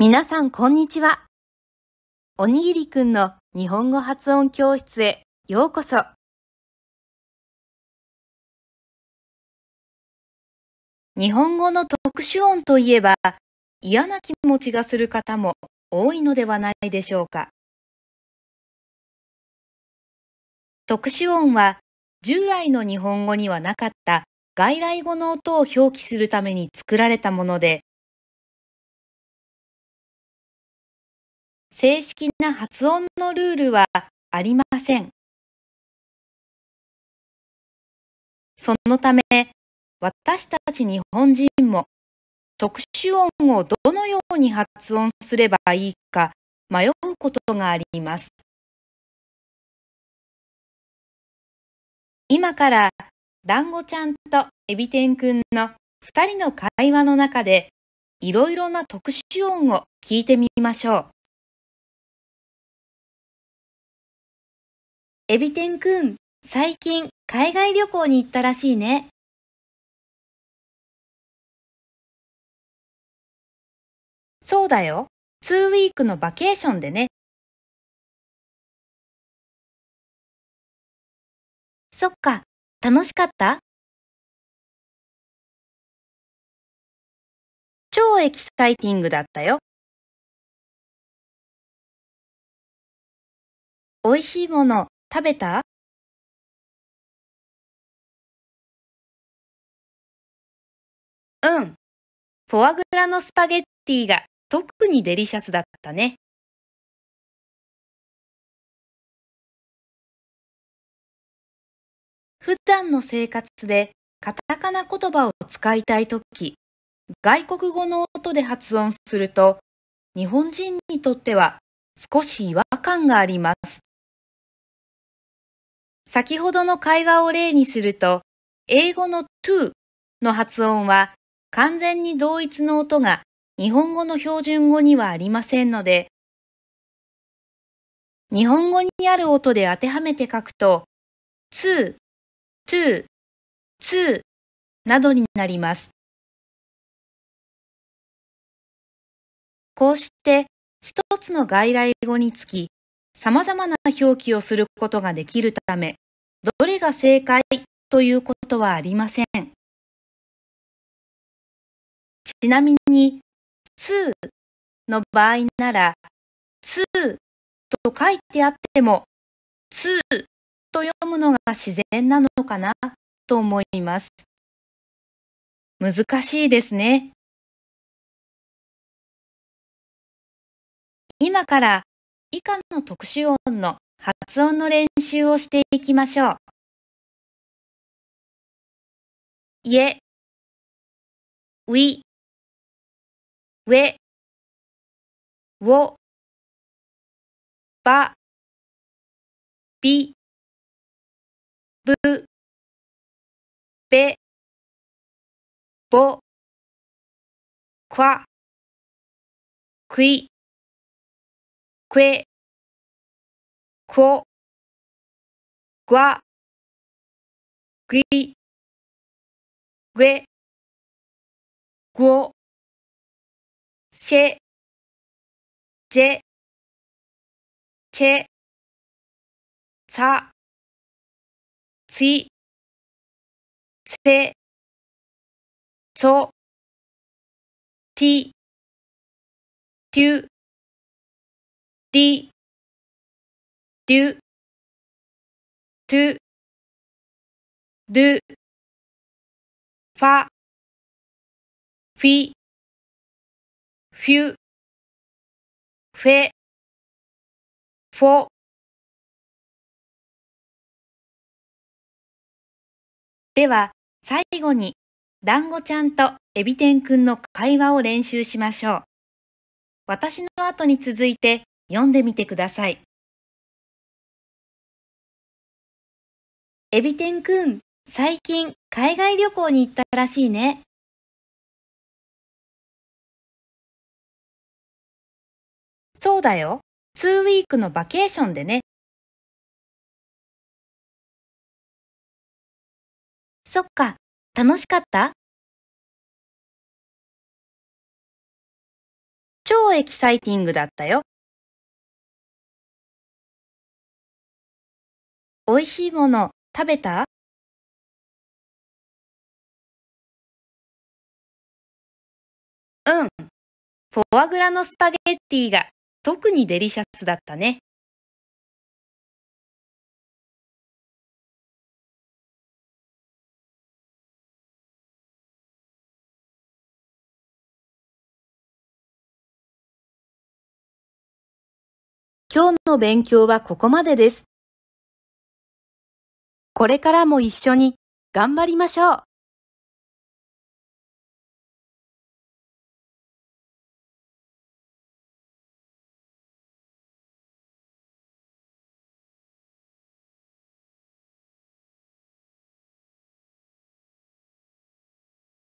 皆さん、こんにちは。おにぎりくんの日本語発音教室へようこそ。日本語の特殊音といえば、嫌な気持ちがする方も多いのではないでしょうか。特殊音は、従来の日本語にはなかった外来語の音を表記するために作られたもので、正式な発音のルールはありません。そのため、私たち日本人も特殊音をどのように発音すればいいか迷うことがあります。今から団子ちゃんとエビ天くんの二人の会話の中でいろいろな特殊音を聞いてみましょう。エビテンくん、最近海外旅行に行ったらしいね。そうだよ。2ウィークのバケーションでね。そっか、楽しかった超エキサイティングだったよ。美味しいもの食べたうん。フォアグラのスパゲッティが特にデリシャスだったね。普段の生活でカタカナ言葉を使いたいとき、外国語の音で発音すると、日本人にとっては少し違和感があります。先ほどの会話を例にすると、英語の to の発音は完全に同一の音が日本語の標準語にはありませんので、日本語にある音で当てはめて書くと、to, to、to などになります。こうして一つの外来語につき、様々な表記をすることができるため、どれが正解ということはありません。ちなみに、2の場合なら、2と書いてあっても、2と読むのが自然なのかなと思います。難しいですね。今から以下の特殊音の発音の練習をしていきましょう。いえ、うい、うえ、お、ば、び、ぶ、べ、ぼ、か、くい、que, quo, gua, gui, gue, guo, she, je, che, sa, ci, se, so, ti, tu, d, ぃ。o to, do, f フ f フ f フ w fe, fo, では最後に団子ちゃんとエビ天くんの会話を練習しましょう。私の後に続いて読んでみてください。エビ天くん、最近海外旅行に行ったらしいね。そうだよ。2ウィークのバケーションでね。そっか、楽しかった超エキサイティングだったよ。おいしいもの食べたうん。フォアグラのスパゲッティが特にデリシャスだったね。今日の勉強はここまでです。これからも一緒に頑張りましょう